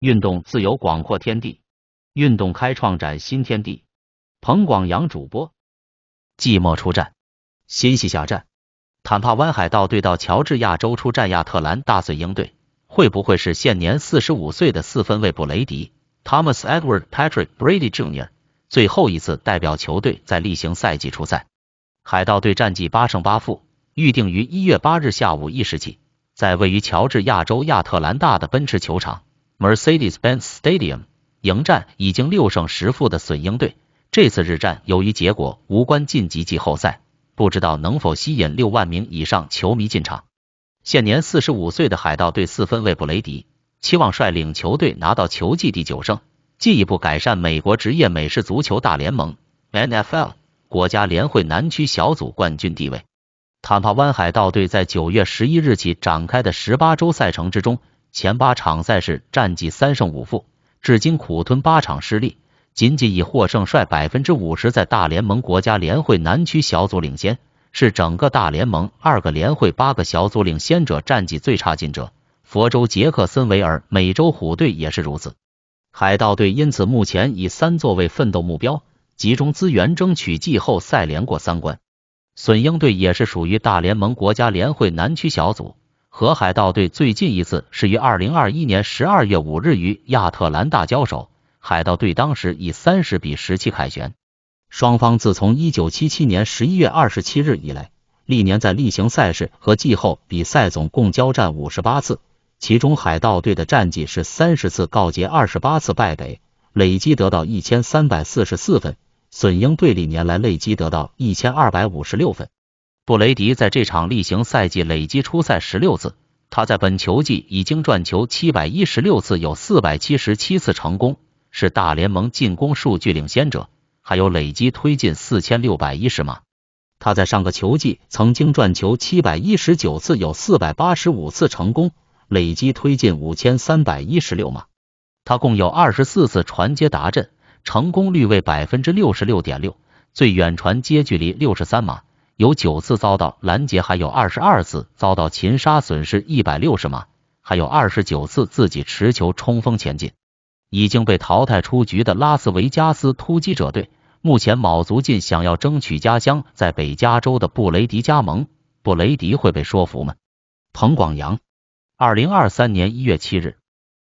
运动自由广阔天地，运动开创崭新天地。彭广阳主播，寂寞出战，欣喜下战。坦帕湾海盗队到乔治亚州出战亚特兰大水鹰队，会不会是现年四十五岁的四分卫布雷迪 （Thomas Edward Patrick Brady Jr.） 最后一次代表球队在例行赛季出赛？海盗队战绩八胜八负，预定于一月八日下午一时起，在位于乔治亚州亚特兰大的奔驰球场。Mercedes-Benz Stadium 战已经六胜十负的损鹰队。这次日战由于结果无关晋级季后赛，不知道能否吸引六万名以上球迷进场。现年四十五岁的海盗队四分卫布雷迪期望率领球队拿到球季第九胜，进一步改善美国职业美式足球大联盟 （NFL） 国家联会南区小组冠军地位。坦帕湾海盗队在九月十一日起展开的十八周赛程之中。前八场赛事战绩三胜五负，至今苦吞八场失利，仅仅以获胜率百分之五十在大联盟国家联会南区小组领先，是整个大联盟二个联会八个小组领先者战绩最差劲者。佛州杰克森维尔美洲虎队也是如此，海盗队因此目前以三座位奋斗目标，集中资源争取季后赛连过三关。损鹰队也是属于大联盟国家联会南区小组。和海盗队最近一次是于二零二一年十二月五日与亚特兰大交手，海盗队当时以三十比十七凯旋。双方自从一九七七年十一月二十七日以来，历年在例行赛事和季后比赛总共交战五十八次，其中海盗队的战绩是三十次告捷，二十八次败北，累计得到一千三百四十四分，损鹰队历年来累计得到一千二百五十六分。布雷迪在这场例行赛季累积出赛十六次，他在本球季已经转球七百一十六次，有四百七十七次成功，是大联盟进攻数据领先者。还有累积推进四千六百一十码。他在上个球季曾经转球七百一十九次，有四百八十五次成功，累积推进五千三百一十六码。他共有二十四次传接达阵，成功率为百分之六十六点六，最远传接距离六十三码。有九次遭到拦截，还有二十二次遭到擒杀，损失一百六十码，还有二十九次自己持球冲锋前进。已经被淘汰出局的拉斯维加斯突击者队，目前卯足劲想要争取家乡在北加州的布雷迪加盟，布雷迪会被说服吗？彭广阳，二零二三年一月七日。